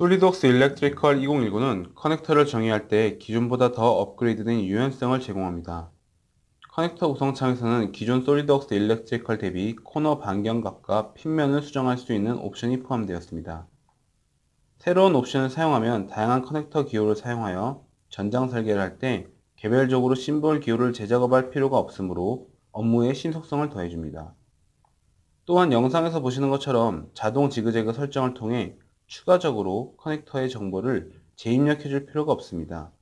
솔리드웍스 일렉트리컬 2019는 커넥터를 정의할 때 기존보다 더 업그레이드된 유연성을 제공합니다. 커넥터 구성창에서는 기존 솔리드웍스 일렉트리컬 대비 코너 반경각과 핀면을 수정할 수 있는 옵션이 포함되었습니다. 새로운 옵션을 사용하면 다양한 커넥터 기호를 사용하여 전장 설계를 할 때 개별적으로 심볼 기호를 재작업할 필요가 없으므로 업무의 신속성을 더해줍니다. 또한 영상에서 보시는 것처럼 자동 지그재그 설정을 통해 추가적으로 커넥터의 정보를 재입력해 줄 필요가 없습니다.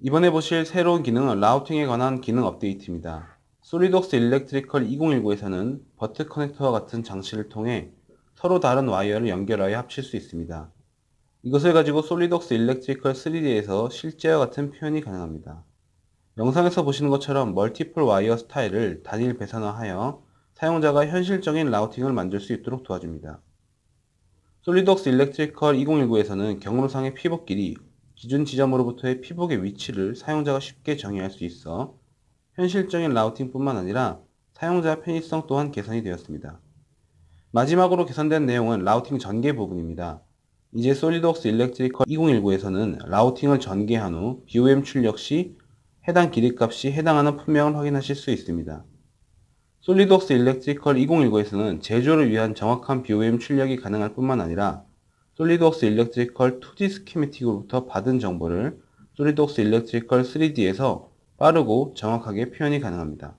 이번에 보실 새로운 기능은 라우팅에 관한 기능 업데이트입니다. 솔리독스 일렉트리컬 2019에서는 버트 커넥터와 같은 장치를 통해 서로 다른 와이어를 연결하여 합칠 수 있습니다. 이것을 가지고 솔리독스 일렉트리컬 3D에서 실제와 같은 표현이 가능합니다. 영상에서 보시는 것처럼 멀티플 와이어 스타일을 단일 배선화하여 사용자가 현실적인 라우팅을 만들 수 있도록 도와줍니다. 솔리드웍스 일렉트리컬 2019에서는 경로상의 피복끼리 기준 지점으로부터의 피복의 위치를 사용자가 쉽게 정의할 수 있어 현실적인 라우팅뿐만 아니라 사용자 편의성 또한 개선이 되었습니다. 마지막으로 개선된 내용은 라우팅 전개 부분입니다. 이제 솔리드웍스 일렉트리컬 2019에서는 라우팅을 전개한 후 BOM 출력 시 해당 길이값이 해당하는 품명을 확인하실 수 있습니다. 솔리드웍스 일렉트리컬 2019에서는 제조를 위한 정확한 BOM 출력이 가능할 뿐만 아니라 솔리드웍스 일렉트리컬 2D 스키매틱으로부터 받은 정보를 솔리드웍스 일렉트리컬 3D에서 빠르고 정확하게 표현이 가능합니다.